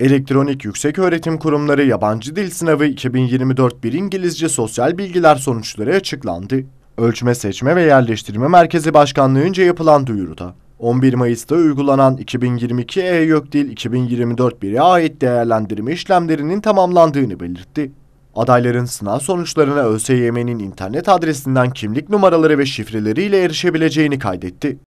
Elektronik Yüksek Öğretim Kurumları Yabancı Dil Sınavı 2024 1 İngilizce Sosyal Bilgiler sonuçları açıklandı. Ölçme Seçme ve Yerleştirme Merkezi Başkanlığı'nca yapılan duyuruda 11 Mayıs'ta uygulanan 2022 e Dil 2024 1'e ait değerlendirme işlemlerinin tamamlandığını belirtti. Adayların sınav sonuçlarına ÖSYM'nin internet adresinden kimlik numaraları ve şifreleriyle erişebileceğini kaydetti.